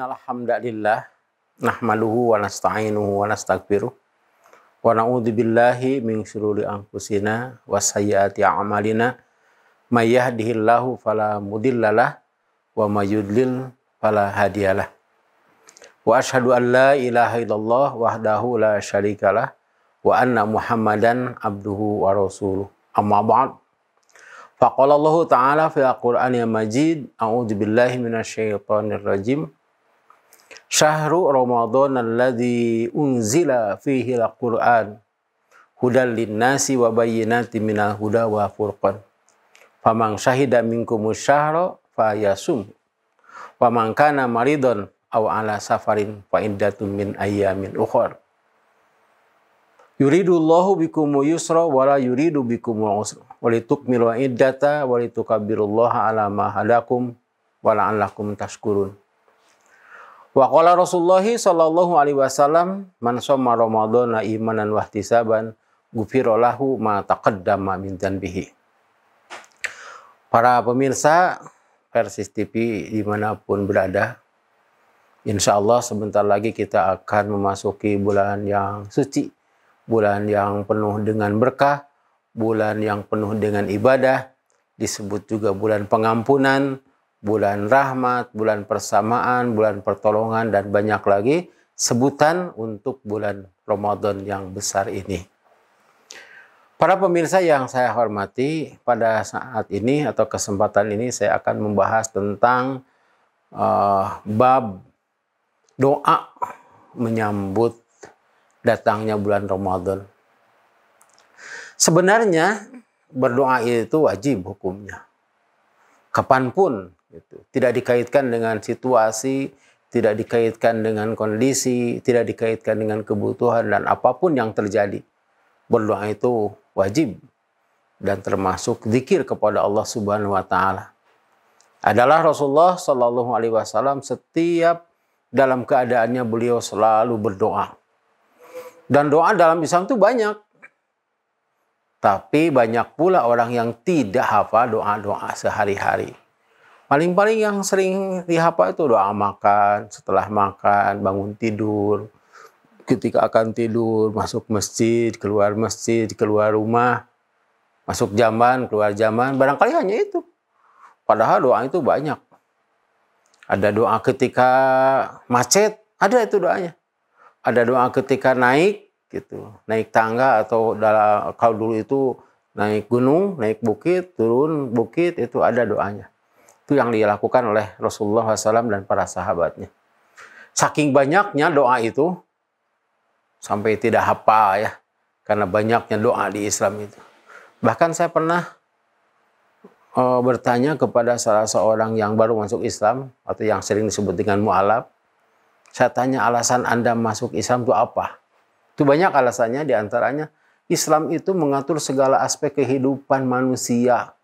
innal nahmaluhu nahmaduhu wa nasta'inuhu wa nastaghfiruh wa na'udzu billahi min syururi anfusina wa sayyiati a'malina may falamudillalah, wa may yudlil wa asyhadu an la ilaha illallah wahdahu la syarikalah wa anna muhammadan abduhu wa rasuluh amma ba'd فقال الله تعالى في القرآن المجيد أعوذ بالله من الشيطان الرجيم Syahrul Ramadan alladhi unzila fihi al-Qur'an hudal linnasi wa bayyinati minal huda wa furqan. Faman syahida minkumus syahra fayasum. Waman kana maridon aw ala safarin fa iddatun min ayyamin ukhra. Yuridullahu bikum yusra wa la yuridu bikum usra. Walitukmilu iddata walitukabirullaha ala ma hadakum wa la'allakum tashkurun. Wa qala Rasulullah sallallahu alaihi wasallam man shoma ramadhana imanan wahtisaban ghufira lahu ma taqaddama min dzanbihi. Para pemirsa Persis TV dimanapun berada, insya Allah sebentar lagi kita akan memasuki bulan yang suci, bulan yang penuh dengan berkah, bulan yang penuh dengan ibadah, disebut juga bulan pengampunan, bulan rahmat, bulan persamaan, bulan pertolongan, dan banyak lagi sebutan untuk bulan Ramadan yang besar ini. Para pemirsa yang saya hormati, pada saat ini atau kesempatan ini saya akan membahas tentang uh, bab doa menyambut datangnya bulan Ramadan. Sebenarnya berdoa itu wajib hukumnya. Kapanpun Gitu. Tidak dikaitkan dengan situasi, tidak dikaitkan dengan kondisi, tidak dikaitkan dengan kebutuhan dan apapun yang terjadi. Berdoa itu wajib dan termasuk zikir kepada Allah Subhanahu wa taala. Adalah Rasulullah Shallallahu alaihi wasallam setiap dalam keadaannya beliau selalu berdoa. Dan doa dalam Islam itu banyak. Tapi banyak pula orang yang tidak hafal doa-doa sehari-hari. Paling-paling yang sering dihafal itu doa makan, setelah makan, bangun tidur, ketika akan tidur, masuk masjid, keluar masjid, keluar rumah, masuk jaman, keluar jaman, barangkali hanya itu. Padahal doa itu banyak. Ada doa ketika macet, ada itu doanya. Ada doa ketika naik, gitu, naik tangga atau dalam kalau dulu itu naik gunung, naik bukit, turun bukit itu ada doanya itu yang dilakukan oleh Rasulullah SAW dan para sahabatnya. Saking banyaknya doa itu, sampai tidak apa ya, karena banyaknya doa di Islam itu. Bahkan saya pernah e, bertanya kepada salah seorang yang baru masuk Islam, atau yang sering disebut dengan mu'alaf, saya tanya alasan Anda masuk Islam itu apa? Itu banyak alasannya diantaranya, Islam itu mengatur segala aspek kehidupan manusia,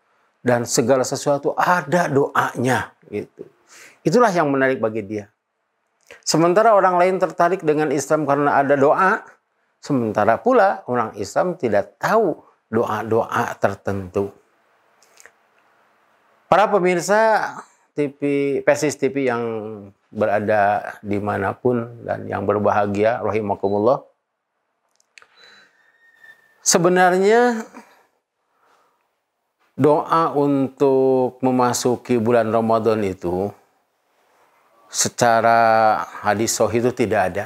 dan segala sesuatu ada doanya gitu. Itulah yang menarik bagi dia. Sementara orang lain tertarik dengan Islam karena ada doa, sementara pula orang Islam tidak tahu doa-doa tertentu. Para pemirsa TV Persis TV yang berada dimanapun dan yang berbahagia, rahimakumullah. Sebenarnya doa untuk memasuki bulan Ramadan itu secara hadis sohih itu tidak ada.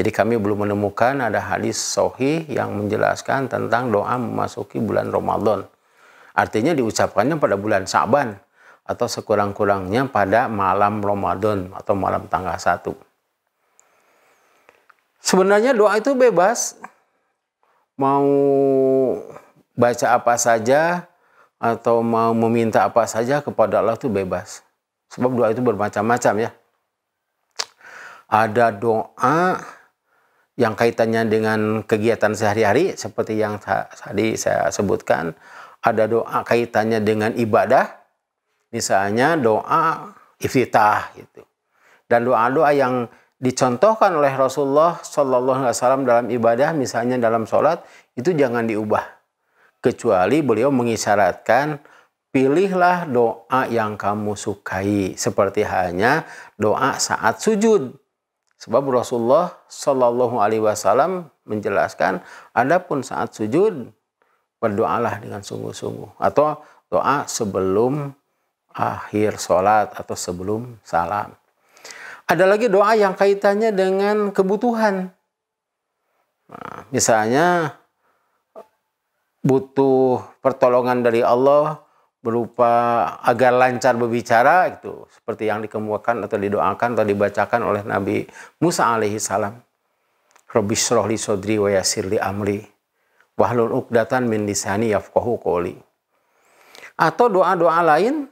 Jadi kami belum menemukan ada hadis sohih yang menjelaskan tentang doa memasuki bulan Ramadan. Artinya diucapkannya pada bulan Saban atau sekurang-kurangnya pada malam Ramadan atau malam tanggal 1. Sebenarnya doa itu bebas. Mau baca apa saja atau mau meminta apa saja kepada Allah itu bebas. Sebab doa itu bermacam-macam ya. Ada doa yang kaitannya dengan kegiatan sehari-hari seperti yang tadi saya sebutkan. Ada doa kaitannya dengan ibadah. Misalnya doa iftitah gitu. Dan doa-doa yang dicontohkan oleh Rasulullah Shallallahu Alaihi Wasallam dalam ibadah, misalnya dalam sholat, itu jangan diubah kecuali beliau mengisyaratkan pilihlah doa yang kamu sukai seperti hanya doa saat sujud. Sebab Rasulullah Shallallahu Alaihi Wasallam menjelaskan, adapun saat sujud berdoalah dengan sungguh-sungguh atau doa sebelum akhir sholat atau sebelum salam. Ada lagi doa yang kaitannya dengan kebutuhan. Nah, misalnya butuh pertolongan dari Allah berupa agar lancar berbicara itu seperti yang dikemukakan atau didoakan atau dibacakan oleh Nabi Musa alaihi salam. Rabbi sodri wa amri wahlul uqdatan min lisani yafqahu qawli. Atau doa-doa lain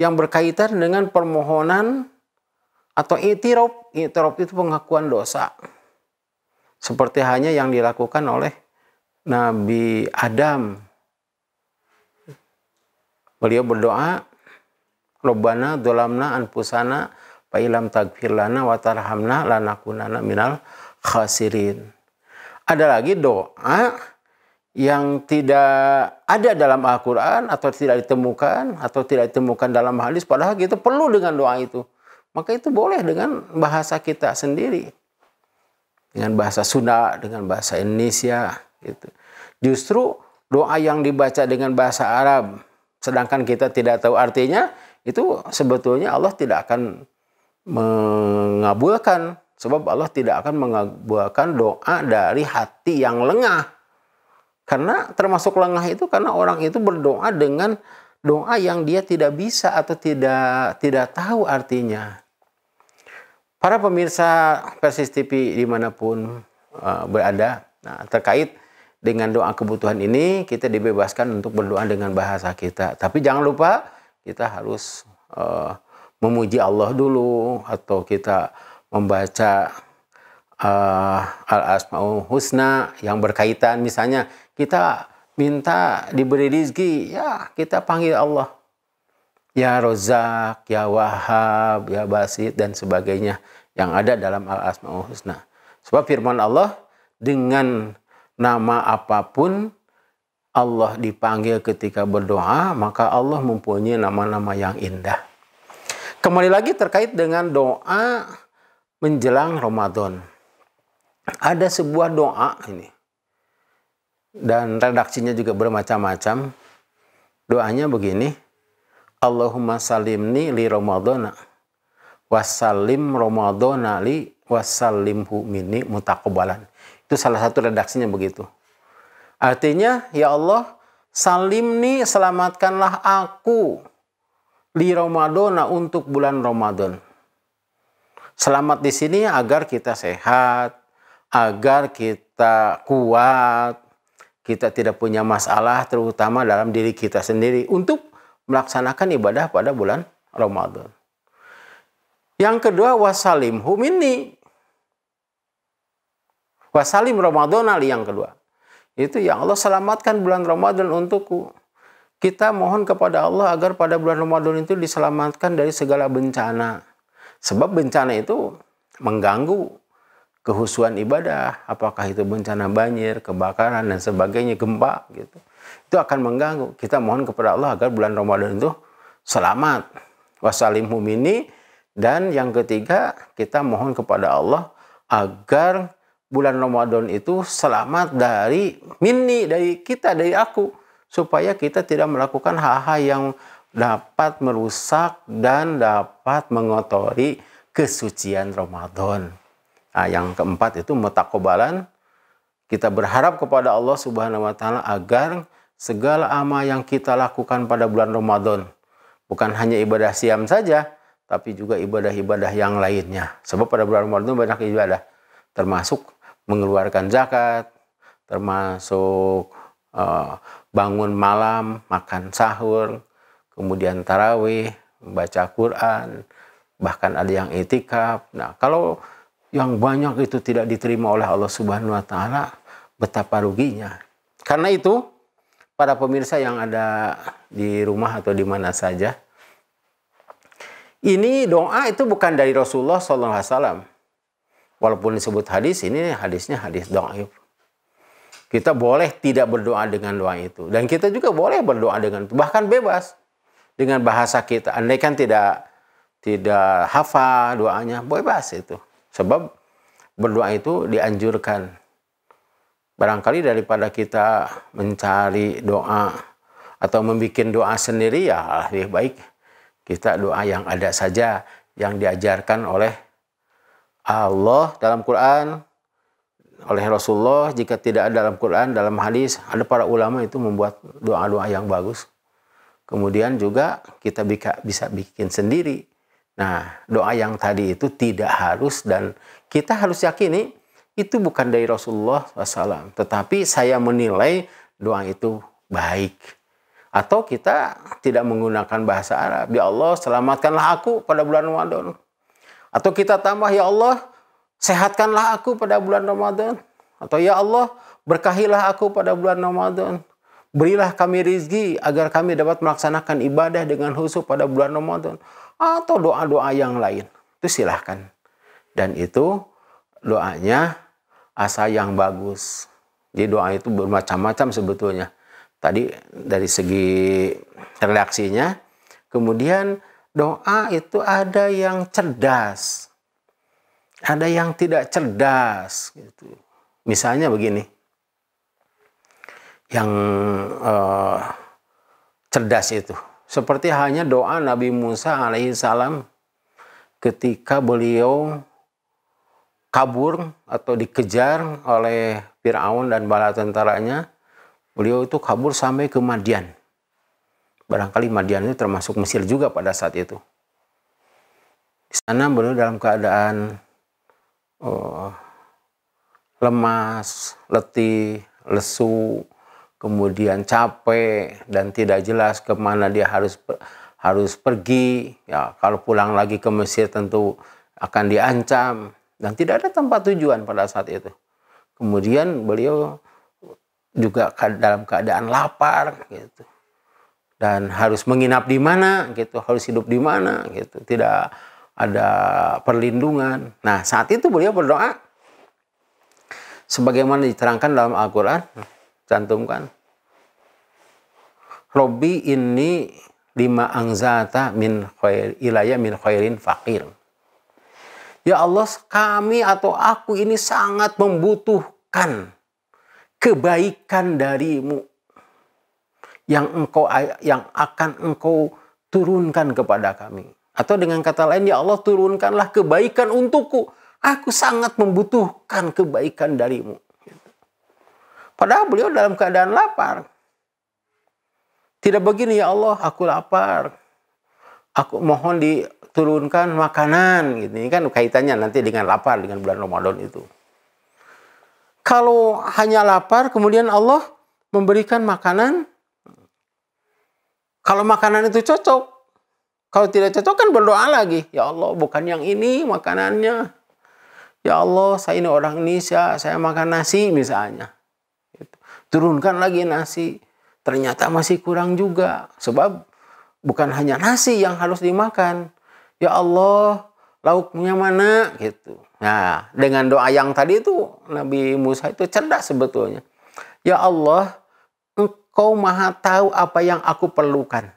yang berkaitan dengan permohonan atau itirop. Itirop itu pengakuan dosa. Seperti hanya yang dilakukan oleh Nabi Adam. Beliau berdoa, Robbana dolamna anpusana pa'ilam tagfirlana watarhamna lanakunana minal khasirin. Ada lagi doa yang tidak ada dalam Al-Quran atau tidak ditemukan atau tidak ditemukan dalam hadis padahal kita perlu dengan doa itu maka itu boleh dengan bahasa kita sendiri dengan bahasa Sunda dengan bahasa Indonesia gitu. Justru doa yang dibaca dengan bahasa Arab, sedangkan kita tidak tahu artinya, itu sebetulnya Allah tidak akan mengabulkan. Sebab Allah tidak akan mengabulkan doa dari hati yang lengah. Karena termasuk lengah itu karena orang itu berdoa dengan doa yang dia tidak bisa atau tidak tidak tahu artinya. Para pemirsa Persis TV dimanapun uh, berada, nah, terkait dengan doa kebutuhan ini kita dibebaskan untuk berdoa dengan bahasa kita. Tapi jangan lupa kita harus uh, memuji Allah dulu atau kita membaca uh, al-asmaul husna yang berkaitan misalnya kita minta diberi rizki ya kita panggil Allah ya Rozak ya Wahab ya Basit dan sebagainya yang ada dalam al-asmaul husna. Sebab firman Allah dengan nama apapun Allah dipanggil ketika berdoa, maka Allah mempunyai nama-nama yang indah. Kembali lagi terkait dengan doa menjelang Ramadan. Ada sebuah doa ini. Dan redaksinya juga bermacam-macam. Doanya begini. Allahumma salimni li Ramadana. Wassalim Ramadana li wassalim minni mutakobalan. Itu salah satu redaksinya begitu. Artinya, ya Allah, salimni selamatkanlah aku di Ramadan untuk bulan Ramadan. Selamat di sini agar kita sehat, agar kita kuat, kita tidak punya masalah terutama dalam diri kita sendiri untuk melaksanakan ibadah pada bulan Ramadan. Yang kedua wasalim ini Wasalim Ramadan Ali yang kedua. Itu ya Allah selamatkan bulan Ramadan untukku. Kita mohon kepada Allah agar pada bulan Ramadan itu diselamatkan dari segala bencana. Sebab bencana itu mengganggu kehusuan ibadah. Apakah itu bencana banjir, kebakaran, dan sebagainya, gempa gitu. Itu akan mengganggu. Kita mohon kepada Allah agar bulan Ramadan itu selamat. Wasalim humini. Dan yang ketiga, kita mohon kepada Allah agar bulan Ramadan itu selamat dari mini, dari kita, dari aku. Supaya kita tidak melakukan hal-hal yang dapat merusak dan dapat mengotori kesucian Ramadan. Nah, yang keempat itu mutakobalan. Kita berharap kepada Allah Subhanahu wa taala agar segala amal yang kita lakukan pada bulan Ramadan bukan hanya ibadah siam saja, tapi juga ibadah-ibadah yang lainnya. Sebab pada bulan Ramadan banyak ibadah termasuk mengeluarkan zakat, termasuk eh, bangun malam, makan sahur, kemudian tarawih, baca Quran, bahkan ada yang itikaf. Nah, kalau yang banyak itu tidak diterima oleh Allah Subhanahu wa taala, betapa ruginya. Karena itu, para pemirsa yang ada di rumah atau di mana saja, ini doa itu bukan dari Rasulullah Alaihi Wasallam Walaupun disebut hadis, ini hadisnya hadis do'if. Kita boleh tidak berdoa dengan doa itu. Dan kita juga boleh berdoa dengan itu. Bahkan bebas. Dengan bahasa kita. Andai kan tidak tidak hafal doanya, bebas itu. Sebab berdoa itu dianjurkan. Barangkali daripada kita mencari doa atau membuat doa sendiri ya lebih baik kita doa yang ada saja yang diajarkan oleh Allah dalam Quran oleh Rasulullah jika tidak ada dalam Quran dalam hadis ada para ulama itu membuat doa-doa yang bagus kemudian juga kita bisa bikin sendiri nah doa yang tadi itu tidak harus dan kita harus yakini itu bukan dari Rasulullah SAW tetapi saya menilai doa itu baik atau kita tidak menggunakan bahasa Arab ya Allah selamatkanlah aku pada bulan Ramadan atau kita tambah, ya Allah, sehatkanlah aku pada bulan Ramadan. Atau ya Allah, berkahilah aku pada bulan Ramadan. Berilah kami rizki agar kami dapat melaksanakan ibadah dengan khusus pada bulan Ramadan. Atau doa-doa yang lain. Itu silahkan. Dan itu doanya asa yang bagus. Jadi doa itu bermacam-macam sebetulnya. Tadi dari segi reaksinya kemudian doa itu ada yang cerdas, ada yang tidak cerdas. Gitu. Misalnya begini, yang eh, cerdas itu. Seperti hanya doa Nabi Musa alaihissalam ketika beliau kabur atau dikejar oleh Fir'aun dan bala tentaranya, beliau itu kabur sampai ke Madian barangkali Madian itu termasuk Mesir juga pada saat itu. Di sana beliau dalam keadaan oh, lemas, letih, lesu, kemudian capek dan tidak jelas kemana dia harus harus pergi. Ya, kalau pulang lagi ke Mesir tentu akan diancam dan tidak ada tempat tujuan pada saat itu. Kemudian beliau juga dalam keadaan lapar gitu dan harus menginap di mana gitu, harus hidup di mana gitu, tidak ada perlindungan. Nah, saat itu beliau berdoa sebagaimana diterangkan dalam Al-Qur'an, cantumkan. Robi ini lima angzata min khair ilaya min khairin fakir. Ya Allah, kami atau aku ini sangat membutuhkan kebaikan darimu yang engkau yang akan engkau turunkan kepada kami. Atau dengan kata lain, ya Allah turunkanlah kebaikan untukku. Aku sangat membutuhkan kebaikan darimu. Padahal beliau dalam keadaan lapar. Tidak begini, ya Allah aku lapar. Aku mohon diturunkan makanan. Gitu. Ini kan kaitannya nanti dengan lapar, dengan bulan Ramadan itu. Kalau hanya lapar, kemudian Allah memberikan makanan, kalau makanan itu cocok, kalau tidak cocok kan berdoa lagi. Ya Allah, bukan yang ini makanannya. Ya Allah, saya ini orang Indonesia, saya makan nasi misalnya. Gitu. Turunkan lagi nasi. Ternyata masih kurang juga. Sebab bukan hanya nasi yang harus dimakan. Ya Allah, lauknya mana gitu. Nah, dengan doa yang tadi itu Nabi Musa itu cerdas sebetulnya. Ya Allah, Kau maha tahu apa yang aku perlukan.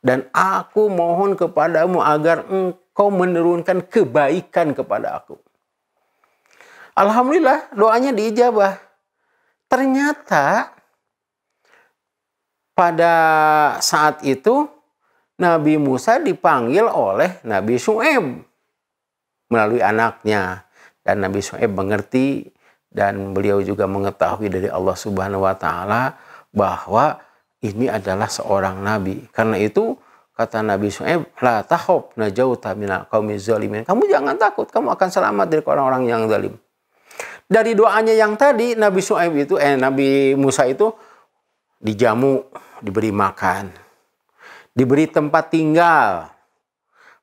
Dan aku mohon kepadamu agar engkau menurunkan kebaikan kepada aku. Alhamdulillah doanya diijabah. Ternyata pada saat itu Nabi Musa dipanggil oleh Nabi Su'eb melalui anaknya dan Nabi Su'eb mengerti dan beliau juga mengetahui dari Allah Subhanahu wa taala bahwa ini adalah seorang nabi. Karena itu kata Nabi Su'aib, la tahop najauta minal qaumi zalimin. Kamu jangan takut, kamu akan selamat dari orang-orang yang zalim. Dari doanya yang tadi Nabi Su'aib itu eh Nabi Musa itu dijamu, diberi makan, diberi tempat tinggal,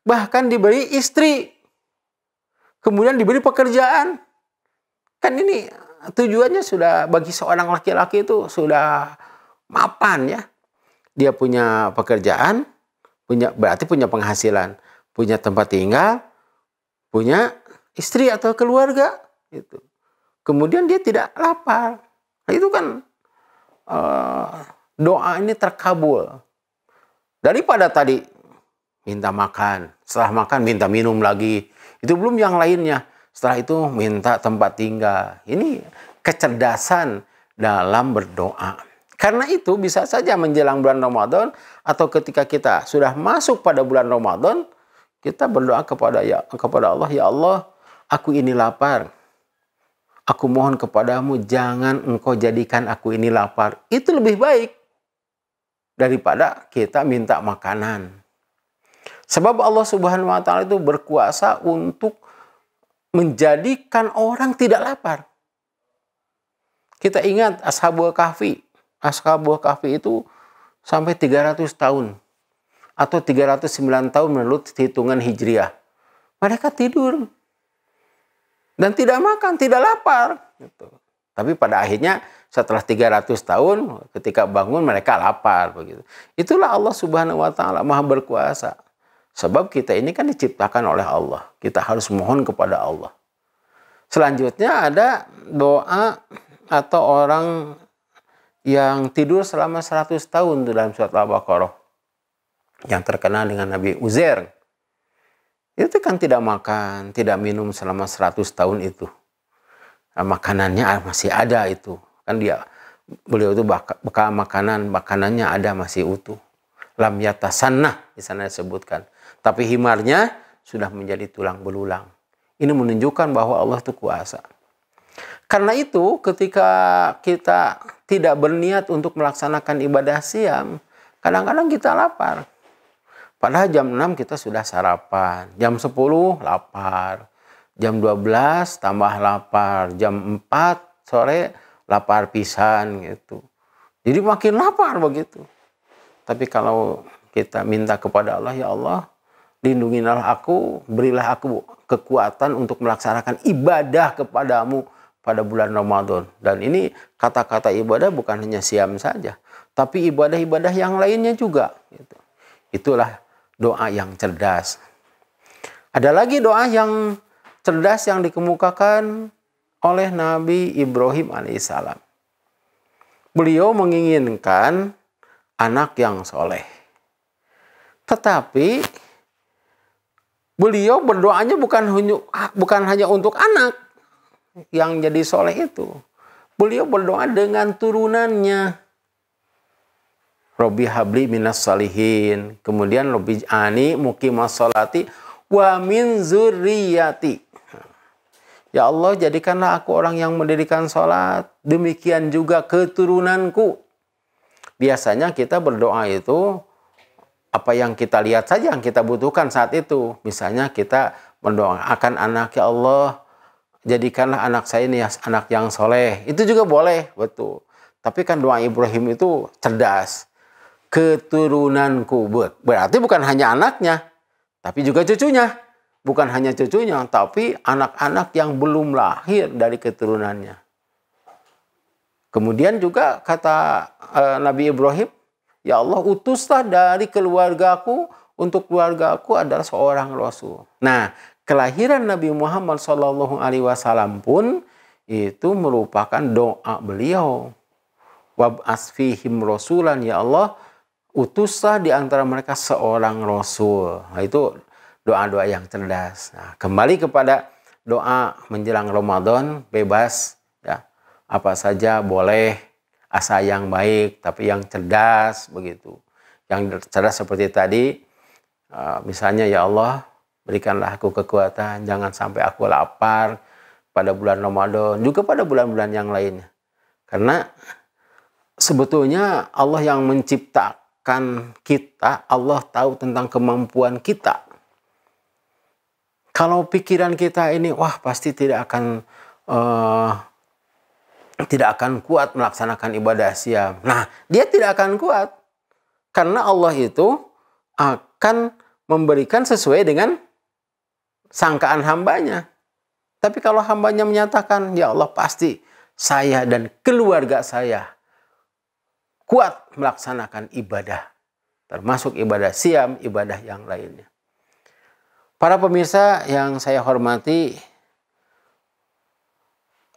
bahkan diberi istri. Kemudian diberi pekerjaan. Kan ini tujuannya sudah bagi seorang laki-laki itu sudah mapan ya. Dia punya pekerjaan, punya berarti punya penghasilan, punya tempat tinggal, punya istri atau keluarga Itu Kemudian dia tidak lapar. Nah, itu kan uh, doa ini terkabul. Daripada tadi minta makan, setelah makan minta minum lagi. Itu belum yang lainnya. Setelah itu minta tempat tinggal. Ini kecerdasan dalam berdoa. Karena itu bisa saja menjelang bulan Ramadan atau ketika kita sudah masuk pada bulan Ramadan, kita berdoa kepada ya kepada Allah, ya Allah, aku ini lapar. Aku mohon kepadamu jangan engkau jadikan aku ini lapar. Itu lebih baik daripada kita minta makanan. Sebab Allah Subhanahu wa taala itu berkuasa untuk menjadikan orang tidak lapar. Kita ingat Ashabul Kahfi. Ashabul Kahfi itu sampai 300 tahun atau 309 tahun menurut hitungan Hijriah. Mereka tidur dan tidak makan, tidak lapar. Gitu. Tapi pada akhirnya setelah 300 tahun ketika bangun mereka lapar begitu. Itulah Allah Subhanahu wa taala Maha berkuasa. Sebab kita ini kan diciptakan oleh Allah. Kita harus mohon kepada Allah. Selanjutnya ada doa atau orang yang tidur selama 100 tahun dalam surat Al-Baqarah. Yang terkenal dengan Nabi Uzair. Itu kan tidak makan, tidak minum selama 100 tahun itu. Nah, makanannya masih ada itu. Kan dia beliau itu bekal makanan, makanannya ada masih utuh lam yatasanah di sana disebutkan tapi himarnya sudah menjadi tulang belulang. Ini menunjukkan bahwa Allah itu kuasa. Karena itu ketika kita tidak berniat untuk melaksanakan ibadah siam, kadang-kadang kita lapar. Padahal jam 6 kita sudah sarapan, jam 10 lapar, jam 12 tambah lapar, jam 4 sore lapar pisan gitu. Jadi makin lapar begitu. Tapi kalau kita minta kepada Allah, ya Allah, Lindungilah aku, berilah aku kekuatan untuk melaksanakan ibadah kepadamu pada bulan Ramadan. Dan ini kata-kata ibadah bukan hanya siam saja, tapi ibadah-ibadah yang lainnya juga. Gitu. Itulah doa yang cerdas. Ada lagi doa yang cerdas yang dikemukakan oleh Nabi Ibrahim alaihissalam. Beliau menginginkan anak yang soleh. Tetapi beliau berdoanya bukan ah, bukan hanya untuk anak yang jadi soleh itu. Beliau berdoa dengan turunannya. Robi habli minas salihin. Kemudian Robi ani mukim salati wa min zuriyati. Ya Allah jadikanlah aku orang yang mendirikan sholat. Demikian juga keturunanku. Biasanya kita berdoa itu apa yang kita lihat saja yang kita butuhkan saat itu. Misalnya kita mendoakan anak ya Allah jadikanlah anak saya ini anak yang soleh. Itu juga boleh, betul. Tapi kan doa Ibrahim itu cerdas. keturunan Keturunanku berarti bukan hanya anaknya, tapi juga cucunya. Bukan hanya cucunya, tapi anak-anak yang belum lahir dari keturunannya. Kemudian juga kata uh, Nabi Ibrahim, Ya Allah utuslah dari keluargaku untuk keluargaku adalah seorang rasul. Nah, kelahiran Nabi Muhammad Shallallahu alaihi wasallam pun itu merupakan doa beliau. Wab asfihim rasulan ya Allah utuslah di antara mereka seorang rasul. Nah, itu doa-doa yang cerdas. Nah, kembali kepada doa menjelang Ramadan bebas ya. Apa saja boleh asa yang baik tapi yang cerdas begitu. Yang cerdas seperti tadi eh, misalnya ya Allah berikanlah aku kekuatan jangan sampai aku lapar pada bulan Ramadan juga pada bulan-bulan yang lainnya. Karena sebetulnya Allah yang menciptakan kita, Allah tahu tentang kemampuan kita. Kalau pikiran kita ini wah pasti tidak akan uh, tidak akan kuat melaksanakan ibadah siam. Nah, dia tidak akan kuat karena Allah itu akan memberikan sesuai dengan sangkaan hambanya. Tapi kalau hambanya menyatakan, ya Allah pasti saya dan keluarga saya kuat melaksanakan ibadah. Termasuk ibadah siam, ibadah yang lainnya. Para pemirsa yang saya hormati,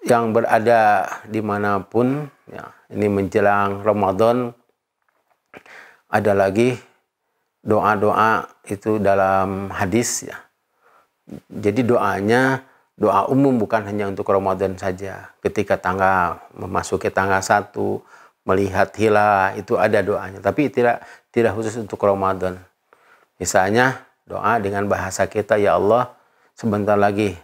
yang berada dimanapun ya, ini menjelang Ramadan ada lagi doa-doa itu dalam hadis ya jadi doanya doa umum bukan hanya untuk Ramadan saja ketika tanggal memasuki tanggal satu, melihat hilal itu ada doanya tapi tidak tidak khusus untuk Ramadan misalnya doa dengan bahasa kita ya Allah sebentar lagi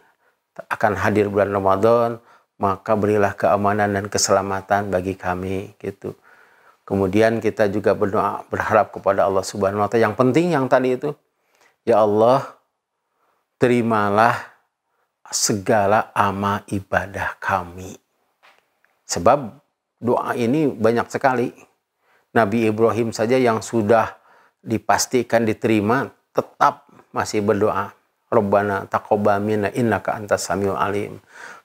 akan hadir bulan Ramadan maka berilah keamanan dan keselamatan bagi kami gitu. Kemudian kita juga berdoa berharap kepada Allah Subhanahu wa taala. Yang penting yang tadi itu ya Allah terimalah segala amal ibadah kami. Sebab doa ini banyak sekali. Nabi Ibrahim saja yang sudah dipastikan diterima tetap masih berdoa. Rabbana minna innaka antas samiul alim.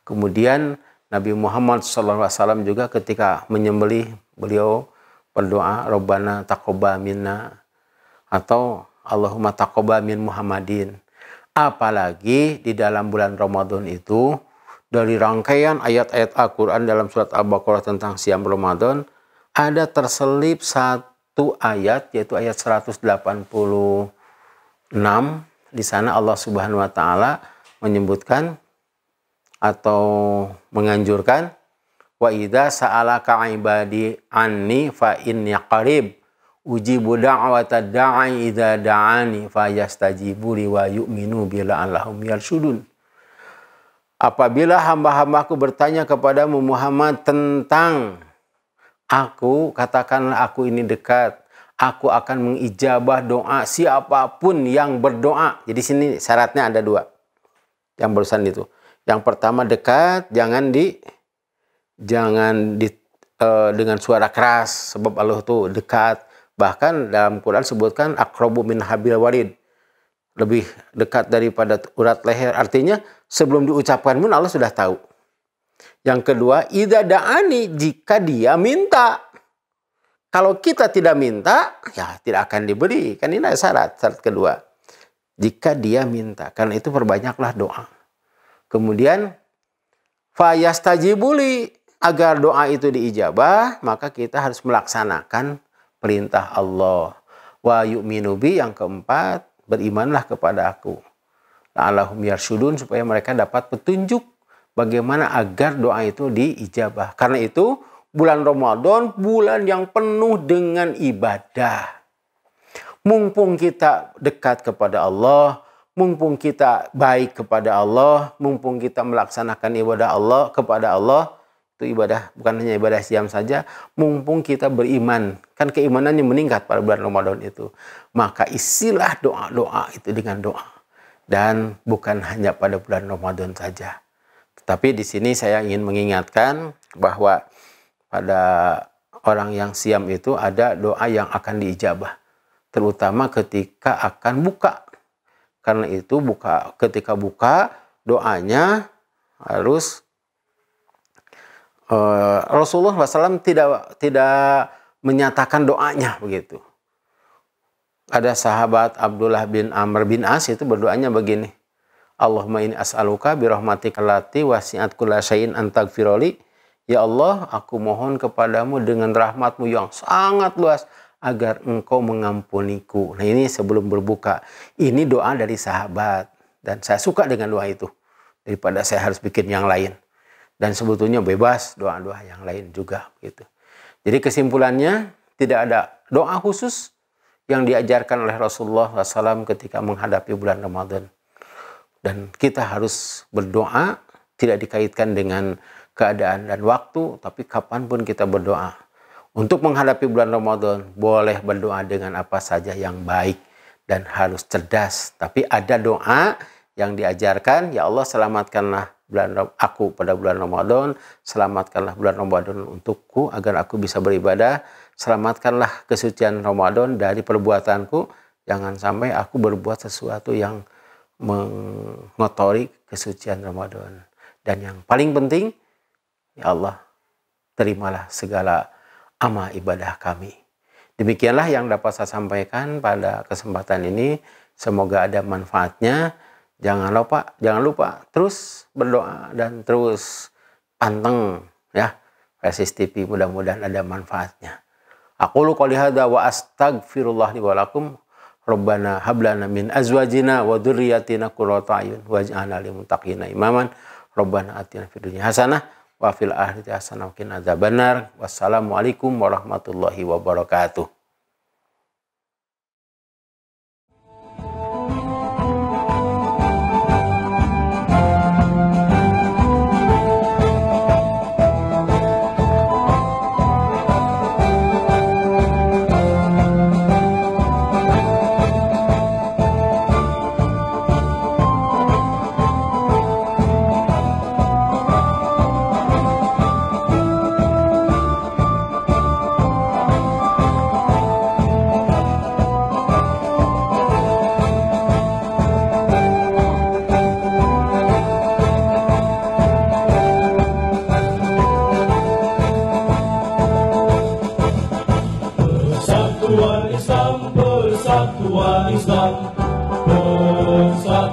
Kemudian Nabi Muhammad SAW juga ketika menyembelih beliau berdoa Robbana takoba minna atau Allahumma takoba min Muhammadin. Apalagi di dalam bulan Ramadan itu dari rangkaian ayat-ayat Al-Quran dalam surat Al-Baqarah tentang siam Ramadan ada terselip satu ayat yaitu ayat 186 di sana Allah Subhanahu wa taala menyebutkan atau menganjurkan wa idza sa'alaka ibadi anni fa inni qarib ujibu da'wata da'i idza da'ani fa yastajibu li wa yu'minu bila allahum yarsudun Apabila hamba-hambaku bertanya kepadamu Muhammad tentang aku, katakanlah aku ini dekat. Aku akan mengijabah doa siapapun yang berdoa. Jadi sini syaratnya ada dua. Yang barusan itu. Yang pertama dekat, jangan di jangan di e, dengan suara keras sebab Allah tuh dekat. Bahkan dalam Quran sebutkan akrobu min habil warid. Lebih dekat daripada urat leher. Artinya sebelum diucapkan pun Allah sudah tahu. Yang kedua, ida da'ani jika dia minta. Kalau kita tidak minta, ya tidak akan diberi. Kan ini syarat, syarat kedua. Jika dia minta, karena itu perbanyaklah doa. Kemudian fayastajibuli agar doa itu diijabah, maka kita harus melaksanakan perintah Allah. Wa yu'minubi yang keempat, berimanlah kepada aku. La'alahum yarsudun supaya mereka dapat petunjuk bagaimana agar doa itu diijabah. Karena itu bulan Ramadan bulan yang penuh dengan ibadah. Mumpung kita dekat kepada Allah, mumpung kita baik kepada Allah, mumpung kita melaksanakan ibadah Allah kepada Allah, itu ibadah bukan hanya ibadah siam saja, mumpung kita beriman, kan keimanannya meningkat pada bulan Ramadan itu. Maka isilah doa-doa itu dengan doa. Dan bukan hanya pada bulan Ramadan saja. Tetapi di sini saya ingin mengingatkan bahwa pada orang yang siam itu ada doa yang akan diijabah. Terutama ketika akan buka karena itu buka ketika buka doanya harus eh, Rasulullah SAW tidak tidak menyatakan doanya begitu. Ada sahabat Abdullah bin Amr bin As itu berdoanya begini. Allahumma ini as'aluka birahmatika lati wasi'at kulasyain syai'in antagfiroli. Ya Allah, aku mohon kepadamu dengan rahmatmu yang sangat luas agar engkau mengampuniku. Nah ini sebelum berbuka. Ini doa dari sahabat. Dan saya suka dengan doa itu. Daripada saya harus bikin yang lain. Dan sebetulnya bebas doa-doa yang lain juga. Gitu. Jadi kesimpulannya tidak ada doa khusus yang diajarkan oleh Rasulullah SAW ketika menghadapi bulan Ramadan. Dan kita harus berdoa tidak dikaitkan dengan keadaan dan waktu, tapi kapanpun kita berdoa. Untuk menghadapi bulan Ramadan, boleh berdoa dengan apa saja yang baik dan harus cerdas. Tapi ada doa yang diajarkan, ya Allah selamatkanlah bulan aku pada bulan Ramadan, selamatkanlah bulan Ramadan untukku agar aku bisa beribadah, selamatkanlah kesucian Ramadan dari perbuatanku, jangan sampai aku berbuat sesuatu yang mengotori kesucian Ramadan. Dan yang paling penting, ya Allah, terimalah segala ama ibadah kami. Demikianlah yang dapat saya sampaikan pada kesempatan ini. Semoga ada manfaatnya. Jangan lupa, jangan lupa terus berdoa dan terus panteng ya. Resis TV mudah-mudahan ada manfaatnya. Aku lu kalihada hadza wa astagfirullah li walakum. Rabbana hablana min azwajina wa dhurriyyatina qurrata ayun waj'alna lil muttaqina imaman. Rabbana atina fid dunya hasanah wa fil akhirati hasanah wa qina adzabannar wassalamualaikum warahmatullahi wabarakatuh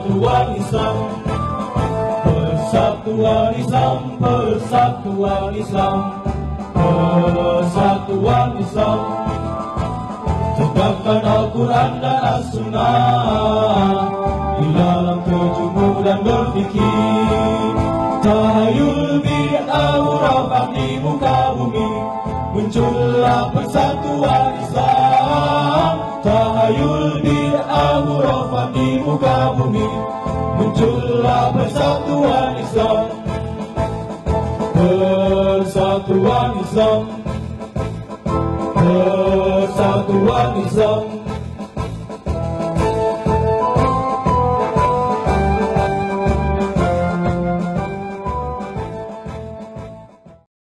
persatuan Islam persatuan Islam persatuan Islam persatuan Islam tegakkan Al-Quran dan As-Sunnah di dalam kejumu dan berpikir tahayul bid'ah murabah di muka bumi muncullah persatuan Islam tahayul bid'ah di muka bumi Muncullah persatuan Islam Persatuan Islam Persatuan Islam